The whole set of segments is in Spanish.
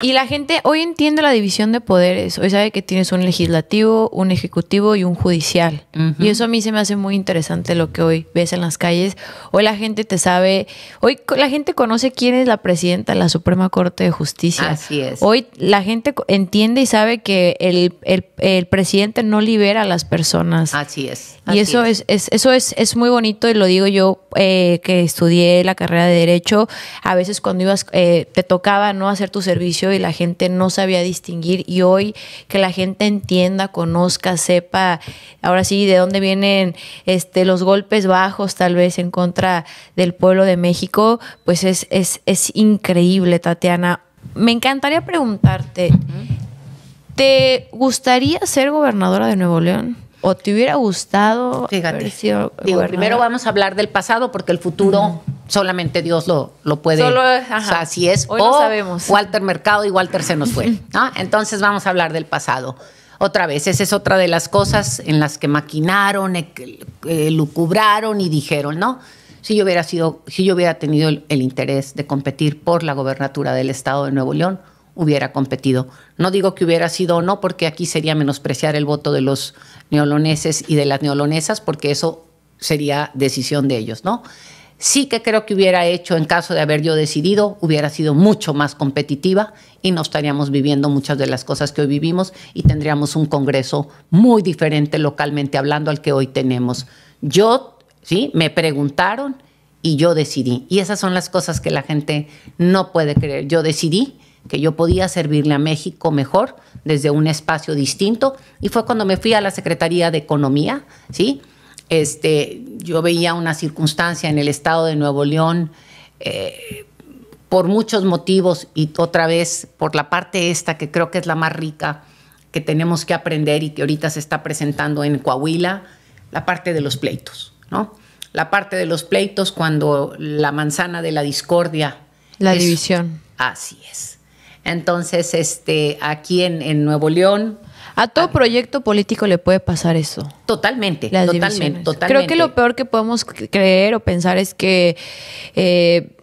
Y la gente hoy entiende la división de poderes. Hoy sabe que tienes un legislativo, un ejecutivo y un judicial. Y eso a mí se me hace muy interesante lo que hoy ves en las calles. Hoy la gente te sabe, hoy la gente conoce quién es la presidenta de la Suprema Corte de Justicia. Así es. Hoy la gente entiende y sabe que el, presidente no libera a las personas. Así es. y eso es. eso es, es muy bonito y lo digo yo eh, que estudié la carrera de Derecho. A veces cuando ibas, eh, te tocaba no hacer tu servicio y la gente no sabía distinguir y hoy que la gente entienda, conozca, sepa, ahora sí, de dónde vienen este, los golpes bajos tal vez en contra del pueblo de México, pues es, es, increíble, Tatiana. Me encantaría preguntarte, ¿te gustaría ser gobernadora de Nuevo León? ¿O te hubiera gustado? primero vamos a hablar del pasado porque el futuro solamente Dios lo, lo puede. O sea, así es. sabemos. Walter Mercado y Walter se nos fue. ¿no? Entonces vamos a hablar del pasado. Otra vez, esa es otra de las cosas en las que maquinaron, e, lucubraron y dijeron, ¿no? Si yo hubiera sido, si yo hubiera tenido el, el interés de competir por la gobernatura del estado de Nuevo León, hubiera competido. No digo que hubiera sido o no, porque aquí sería menospreciar el voto de los neoloneses y de las neolonesas, porque eso sería decisión de ellos, ¿no? sí que creo que hubiera hecho en caso de haber yo decidido, hubiera sido mucho más competitiva y no estaríamos viviendo muchas de las cosas que hoy vivimos y tendríamos un Congreso muy diferente localmente hablando al que hoy tenemos. Yo, sí, me preguntaron y yo decidí. Y esas son las cosas que la gente no puede creer. Yo decidí que yo podía servirle a México mejor desde un espacio distinto y fue cuando me fui a la Secretaría de Economía, ¿sí? Este, yo veía una circunstancia en el estado de Nuevo León, eh, por muchos motivos y otra vez por la parte esta que creo que es la más rica que tenemos que aprender y que ahorita se está presentando en Coahuila, la parte de los pleitos, ¿no? La parte de los pleitos cuando la manzana de la discordia. La división. Así es. Entonces, este, aquí en, en Nuevo León, a todo ah. proyecto político le puede pasar eso. Totalmente, totalmente, Creo que lo peor que podemos creer o pensar es que... Eh,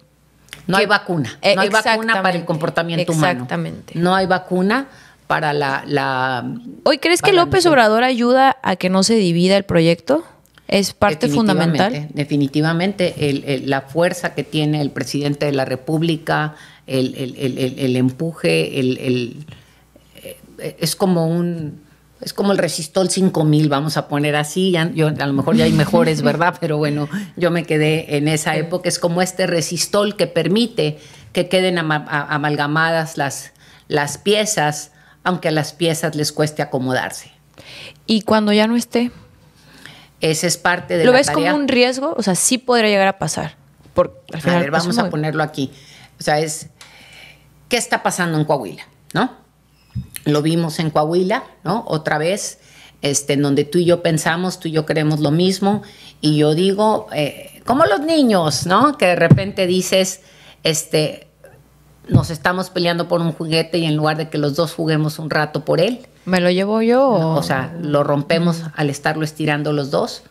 no hay vacuna. Eh, no hay vacuna para el comportamiento humano. Exactamente. No hay vacuna para la... Hoy, ¿crees que López Obrador ayuda a que no se divida el proyecto? ¿Es parte fundamental? Definitivamente, el, la fuerza que tiene el presidente de la República, el empuje, el eh, es como un es como el Resistol 5000, vamos a poner así, a lo mejor ya hay mejores, ¿verdad? Pero bueno, yo me quedé en esa época, es como este Resistol que permite que queden amalgamadas las, las piezas, aunque a las piezas les cueste acomodarse. ¿Y cuando ya no esté? Ese es parte de ¿Lo ves como un riesgo? O sea, sí podría llegar a pasar. a ver, vamos a ponerlo aquí. O sea, es, ¿qué está pasando en Coahuila? ¿No? Lo vimos en Coahuila, ¿no? Otra vez, este, en donde tú y yo pensamos, tú y yo creemos lo mismo, y yo digo, eh, como los niños, ¿no? Que de repente dices, este, nos estamos peleando por un juguete y en lugar de que los dos juguemos un rato por él. ¿Me lo llevo yo? o sea, lo rompemos al estarlo estirando los dos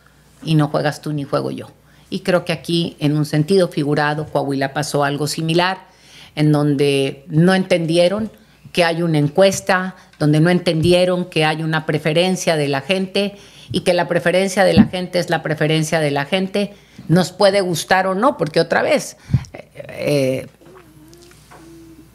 y no juegas tú ni juego yo. Y creo que aquí, en un sentido figurado, Coahuila pasó algo similar, en donde no entendieron que hay una encuesta donde no entendieron que hay una preferencia de la gente y que la preferencia de la gente es la preferencia de la gente, nos puede gustar o no, porque otra vez, eh, eh,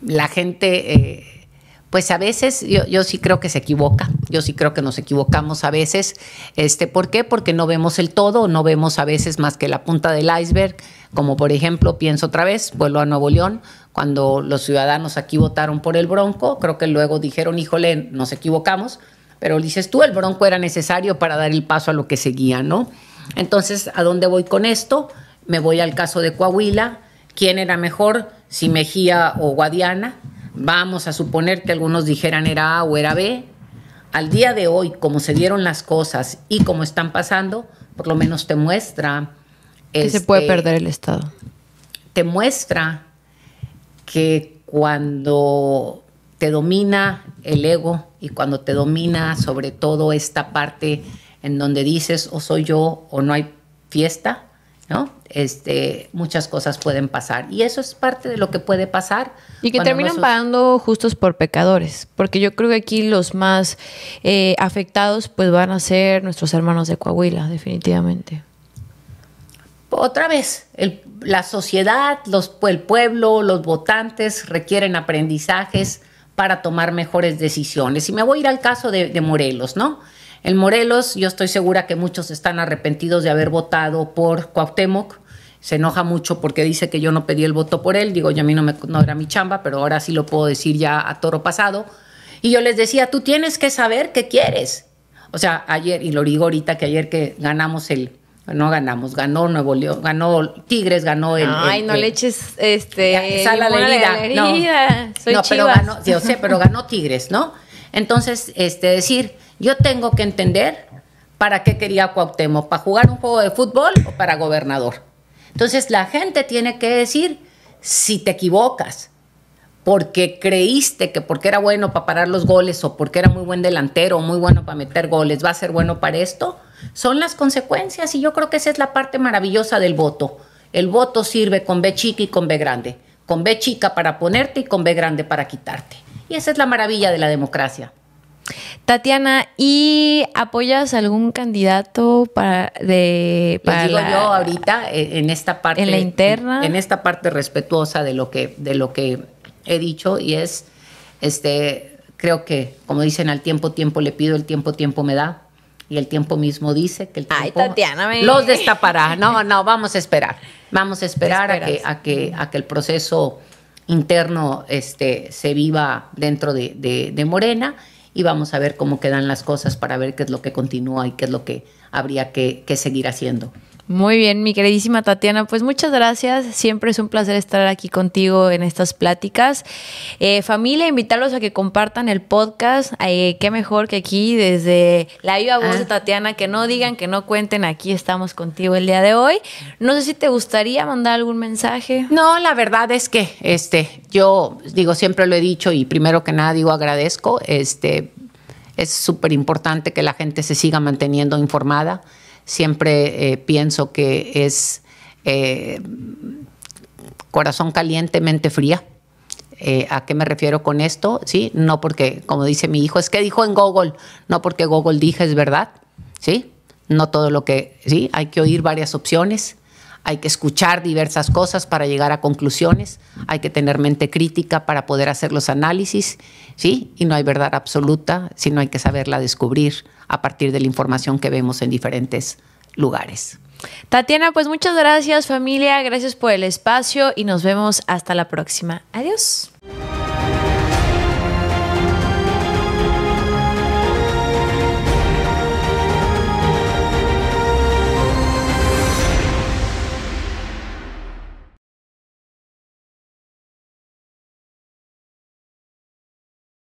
la gente, eh, pues a veces yo, yo, sí creo que se equivoca, yo sí creo que nos equivocamos a veces, este, ¿por qué? Porque no vemos el todo, no vemos a veces más que la punta del iceberg, como por ejemplo, pienso otra vez, vuelvo a Nuevo León, cuando los ciudadanos aquí votaron por el Bronco, creo que luego dijeron, híjole, nos equivocamos, pero dices tú, el Bronco era necesario para dar el paso a lo que seguía, ¿no? Entonces, ¿a dónde voy con esto? Me voy al caso de Coahuila, ¿quién era mejor, si Mejía o Guadiana? Vamos a suponer que algunos dijeran era A o era B. Al día de hoy, como se dieron las cosas y como están pasando, por lo menos te muestra que se puede este, perder el Estado. Te muestra que cuando te domina el ego y cuando te domina sobre todo esta parte en donde dices o soy yo o no hay fiesta, ¿no? Este, muchas cosas pueden pasar. Y eso es parte de lo que puede pasar. Y que terminan pagando justos por pecadores, porque yo creo que aquí los más eh, afectados pues van a ser nuestros hermanos de Coahuila, definitivamente otra vez, la sociedad, el pueblo, los votantes requieren aprendizajes para tomar mejores decisiones. Y me voy a ir al caso de, Morelos, ¿no? En Morelos yo estoy segura que muchos están arrepentidos de haber votado por Cuauhtémoc. Se enoja mucho porque dice que yo no pedí el voto por él. Digo, yo a mí no, me, no era mi chamba, pero ahora sí lo puedo decir ya a toro pasado. Y yo les decía, tú tienes que saber qué quieres. O sea, ayer, y lo digo ahorita que ayer que ganamos el, no ganamos, ganó Nuevo León, ganó Tigres, ganó el. Ay, no le eches este, la herida. No, pero ganó, yo sé, pero ganó Tigres, ¿no? Entonces, este, decir, yo tengo que entender para qué quería Cuauhtémoc, para jugar un juego de fútbol o para gobernador. Entonces, la gente tiene que decir si te equivocas, porque creíste que porque era bueno para parar los goles o porque era muy buen delantero o muy bueno para meter goles, va a ser bueno para esto son las consecuencias y yo creo que esa es la parte maravillosa del voto. El voto sirve con B chica y con B grande, con B chica para ponerte y con B grande para quitarte. Y esa es la maravilla de la democracia. Tatiana, ¿y apoyas algún candidato para de para digo yo ahorita eh, en esta parte en la interna en, esta parte respetuosa de lo que de lo que he dicho y es este creo que como dicen al tiempo tiempo le pido el tiempo tiempo me da y el tiempo mismo dice que el tiempo los destapará. No, no, vamos a esperar. Vamos a esperar a que, a que, el proceso interno este, se viva dentro de, Morena y vamos a ver cómo quedan las cosas para ver qué es lo que continúa y qué es lo que habría que, que seguir haciendo. Muy bien, mi queridísima Tatiana, pues muchas gracias. Siempre es un placer estar aquí contigo en estas pláticas. Eh, familia, invitarlos a que compartan el podcast. Eh, qué mejor que aquí, desde la viva voz de ah. Tatiana, que no digan, que no cuenten, aquí estamos contigo el día de hoy. No sé si te gustaría mandar algún mensaje. No, la verdad es que este, yo digo, siempre lo he dicho y primero que nada digo agradezco. Este, es súper importante que la gente se siga manteniendo informada siempre eh, pienso que es eh, corazón caliente, mente fría. Eh, ¿A qué me refiero con esto? Sí, no porque, como dice mi hijo, es que dijo en Google, no porque Google dije es verdad, ¿sí? No todo lo que, sí, hay que oír varias opciones, hay que escuchar diversas cosas para llegar a conclusiones, hay que tener mente crítica para poder hacer los análisis, ¿sí? Y no hay verdad absoluta, sino hay que saberla descubrir a partir de la información que vemos en diferentes lugares. Tatiana, pues muchas gracias familia, gracias por el espacio y nos vemos hasta la próxima. Adiós.